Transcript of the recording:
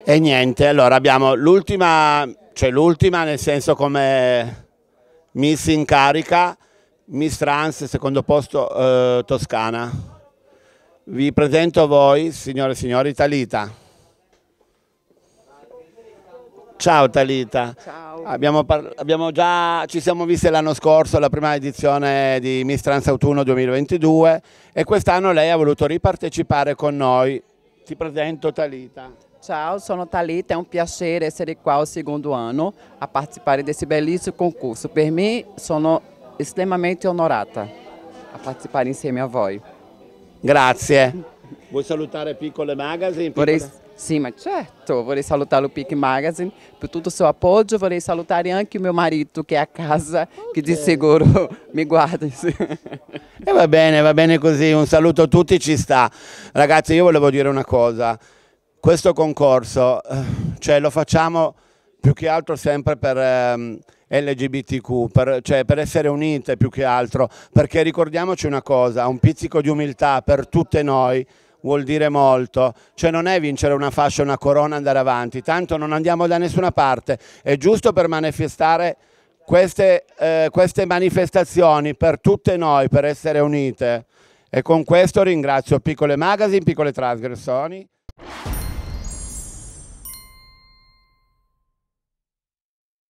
E niente, allora abbiamo l'ultima, cioè l'ultima nel senso come Miss in carica, Miss Trans, secondo posto eh, Toscana. Vi presento a voi, signore e signori, Talita. Ciao Talita. Ciao. Abbiamo, abbiamo già, ci siamo viste l'anno scorso, la prima edizione di Miss Trans Autunno 2022 e quest'anno lei ha voluto ripartecipare con noi. Ti presento Talita. Ciao, sono Thalita, è um piacere essere qua al segundo ano a participare desse belíssimo concurso. Per me sono estremamente onorata a partecipare insieme a voi. Grazie. Vuoi salutare Piccole Magazine? Vorrei, sì, ma certo, vorrei salutare o Piccole Magazine per tutto il suo appoggio, vorrei salutare anche o meu marido che è a casa, okay. che di sicuro mi guarda. E va bene, va bene così, un saluto a tutti, ci sta. Ragazzi, io volevo dire una cosa questo concorso eh, cioè, lo facciamo più che altro sempre per ehm, LGBTQ, per, cioè, per, essere unite più che altro, perché ricordiamoci una cosa, un pizzico di umiltà per tutte noi vuol dire molto, cioè non è vincere una fascia, una corona, andare avanti, tanto non andiamo da nessuna parte, è giusto per manifestare queste, eh, queste manifestazioni per tutte noi, per essere unite. E con questo ringrazio Piccole Magazine, Piccole Trasgressioni.